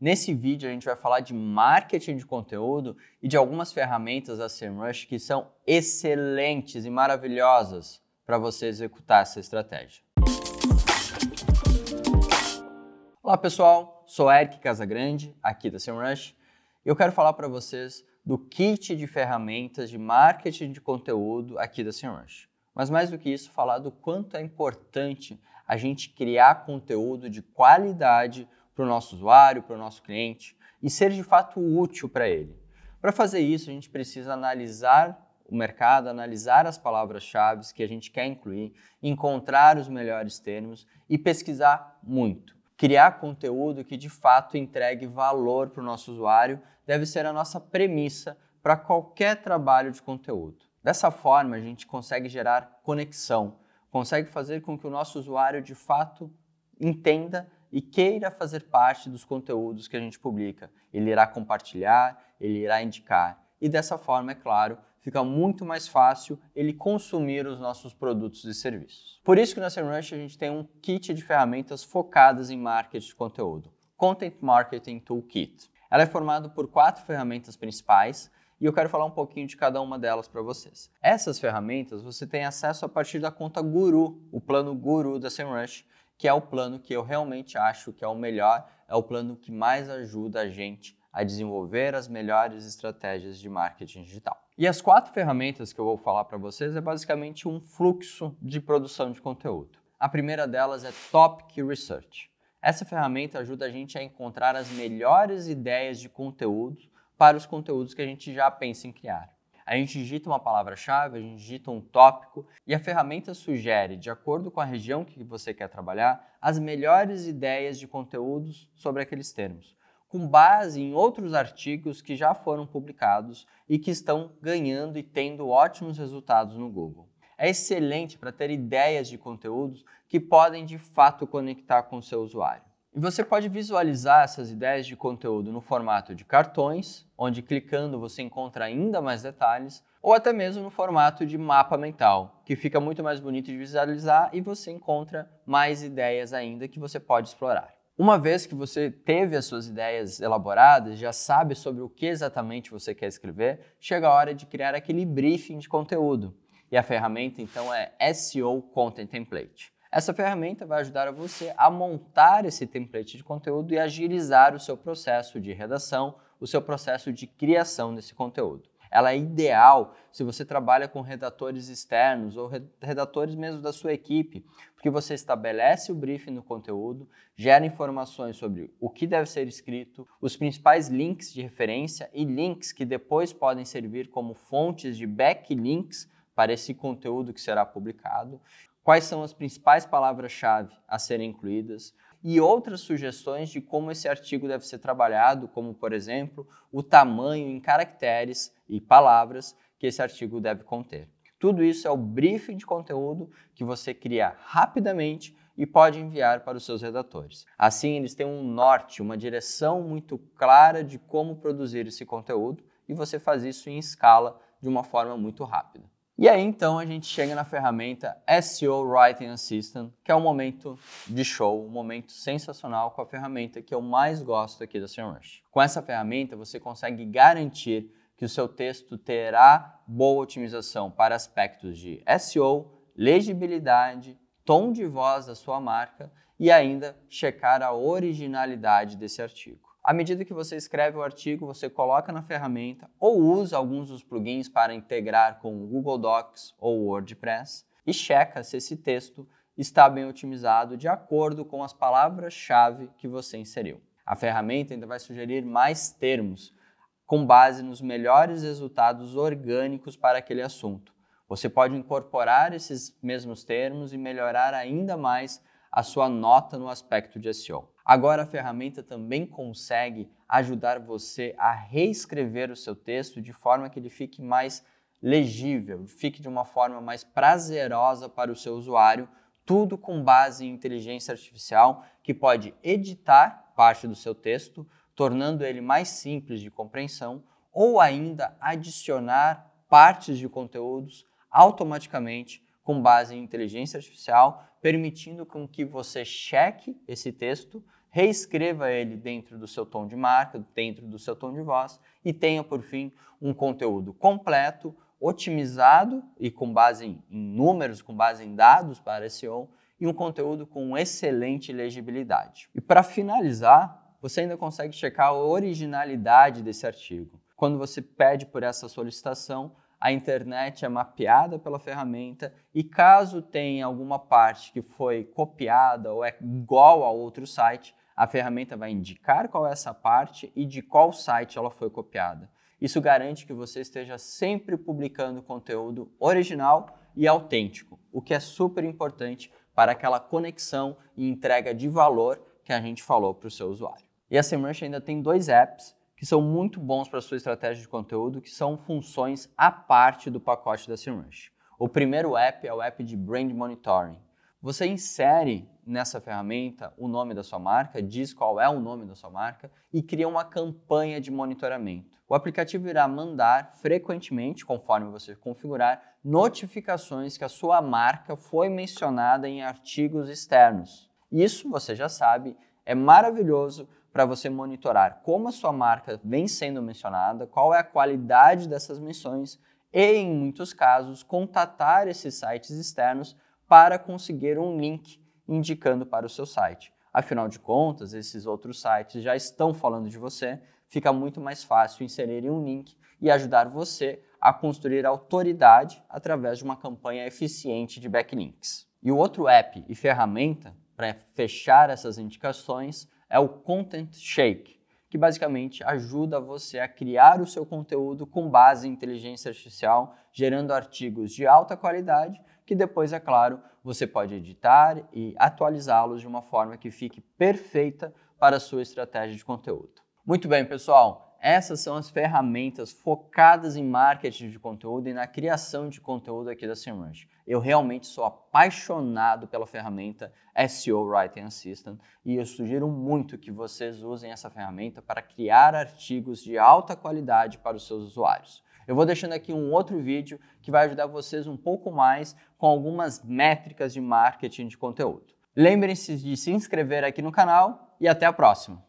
Nesse vídeo a gente vai falar de marketing de conteúdo e de algumas ferramentas da SEMrush que são excelentes e maravilhosas para você executar essa estratégia. Olá pessoal, sou Eric Casagrande, aqui da SEMrush, e eu quero falar para vocês do kit de ferramentas de marketing de conteúdo aqui da SEMrush. Mas mais do que isso, falar do quanto é importante a gente criar conteúdo de qualidade para o nosso usuário, para o nosso cliente e ser de fato útil para ele. Para fazer isso, a gente precisa analisar o mercado, analisar as palavras-chave que a gente quer incluir, encontrar os melhores termos e pesquisar muito. Criar conteúdo que de fato entregue valor para o nosso usuário deve ser a nossa premissa para qualquer trabalho de conteúdo. Dessa forma, a gente consegue gerar conexão, consegue fazer com que o nosso usuário de fato entenda e queira fazer parte dos conteúdos que a gente publica. Ele irá compartilhar, ele irá indicar. E dessa forma, é claro, fica muito mais fácil ele consumir os nossos produtos e serviços. Por isso que na SEMrush a gente tem um kit de ferramentas focadas em marketing de conteúdo, Content Marketing Toolkit. Ela é formada por quatro ferramentas principais e eu quero falar um pouquinho de cada uma delas para vocês. Essas ferramentas você tem acesso a partir da conta Guru, o plano Guru da SEMrush, que é o plano que eu realmente acho que é o melhor, é o plano que mais ajuda a gente a desenvolver as melhores estratégias de marketing digital. E as quatro ferramentas que eu vou falar para vocês é basicamente um fluxo de produção de conteúdo. A primeira delas é Topic Research. Essa ferramenta ajuda a gente a encontrar as melhores ideias de conteúdo para os conteúdos que a gente já pensa em criar. A gente digita uma palavra-chave, a gente digita um tópico e a ferramenta sugere, de acordo com a região que você quer trabalhar, as melhores ideias de conteúdos sobre aqueles termos, com base em outros artigos que já foram publicados e que estão ganhando e tendo ótimos resultados no Google. É excelente para ter ideias de conteúdos que podem de fato conectar com o seu usuário. E você pode visualizar essas ideias de conteúdo no formato de cartões, onde clicando você encontra ainda mais detalhes, ou até mesmo no formato de mapa mental, que fica muito mais bonito de visualizar e você encontra mais ideias ainda que você pode explorar. Uma vez que você teve as suas ideias elaboradas, já sabe sobre o que exatamente você quer escrever, chega a hora de criar aquele briefing de conteúdo. E a ferramenta então é SEO Content Template. Essa ferramenta vai ajudar você a montar esse template de conteúdo e agilizar o seu processo de redação, o seu processo de criação desse conteúdo. Ela é ideal se você trabalha com redatores externos ou redatores mesmo da sua equipe, porque você estabelece o briefing no conteúdo, gera informações sobre o que deve ser escrito, os principais links de referência e links que depois podem servir como fontes de backlinks para esse conteúdo que será publicado quais são as principais palavras-chave a serem incluídas e outras sugestões de como esse artigo deve ser trabalhado, como, por exemplo, o tamanho em caracteres e palavras que esse artigo deve conter. Tudo isso é o briefing de conteúdo que você cria rapidamente e pode enviar para os seus redatores. Assim, eles têm um norte, uma direção muito clara de como produzir esse conteúdo e você faz isso em escala de uma forma muito rápida. E aí então a gente chega na ferramenta SEO Writing Assistant, que é um momento de show, um momento sensacional com a ferramenta que eu mais gosto aqui da SEMrush. Com essa ferramenta você consegue garantir que o seu texto terá boa otimização para aspectos de SEO, legibilidade, tom de voz da sua marca e ainda checar a originalidade desse artigo. À medida que você escreve o artigo, você coloca na ferramenta ou usa alguns dos plugins para integrar com o Google Docs ou WordPress e checa se esse texto está bem otimizado de acordo com as palavras-chave que você inseriu. A ferramenta ainda vai sugerir mais termos com base nos melhores resultados orgânicos para aquele assunto. Você pode incorporar esses mesmos termos e melhorar ainda mais a sua nota no aspecto de SEO. Agora a ferramenta também consegue ajudar você a reescrever o seu texto de forma que ele fique mais legível, fique de uma forma mais prazerosa para o seu usuário, tudo com base em inteligência artificial que pode editar parte do seu texto, tornando ele mais simples de compreensão, ou ainda adicionar partes de conteúdos automaticamente com base em inteligência artificial, permitindo com que você cheque esse texto reescreva ele dentro do seu tom de marca, dentro do seu tom de voz e tenha, por fim, um conteúdo completo, otimizado e com base em números, com base em dados para SEO e um conteúdo com excelente legibilidade. E para finalizar, você ainda consegue checar a originalidade desse artigo. Quando você pede por essa solicitação, a internet é mapeada pela ferramenta e caso tenha alguma parte que foi copiada ou é igual a outro site, a ferramenta vai indicar qual é essa parte e de qual site ela foi copiada. Isso garante que você esteja sempre publicando conteúdo original e autêntico, o que é super importante para aquela conexão e entrega de valor que a gente falou para o seu usuário. E a Semrush ainda tem dois apps que são muito bons para a sua estratégia de conteúdo, que são funções à parte do pacote da Semrush. O primeiro app é o app de Brand Monitoring. Você insere nessa ferramenta o nome da sua marca, diz qual é o nome da sua marca e cria uma campanha de monitoramento. O aplicativo irá mandar frequentemente, conforme você configurar, notificações que a sua marca foi mencionada em artigos externos. Isso, você já sabe, é maravilhoso para você monitorar como a sua marca vem sendo mencionada, qual é a qualidade dessas menções e, em muitos casos, contatar esses sites externos para conseguir um link indicando para o seu site. Afinal de contas, esses outros sites já estão falando de você, fica muito mais fácil inserir um link e ajudar você a construir autoridade através de uma campanha eficiente de backlinks. E o outro app e ferramenta para fechar essas indicações é o Content Shake, que basicamente ajuda você a criar o seu conteúdo com base em inteligência artificial, gerando artigos de alta qualidade que depois, é claro, você pode editar e atualizá-los de uma forma que fique perfeita para a sua estratégia de conteúdo. Muito bem, pessoal essas são as ferramentas focadas em marketing de conteúdo e na criação de conteúdo aqui da SEMrush. Eu realmente sou apaixonado pela ferramenta SEO Writing Assistant e eu sugiro muito que vocês usem essa ferramenta para criar artigos de alta qualidade para os seus usuários. Eu vou deixando aqui um outro vídeo que vai ajudar vocês um pouco mais com algumas métricas de marketing de conteúdo. Lembrem-se de se inscrever aqui no canal e até a próxima!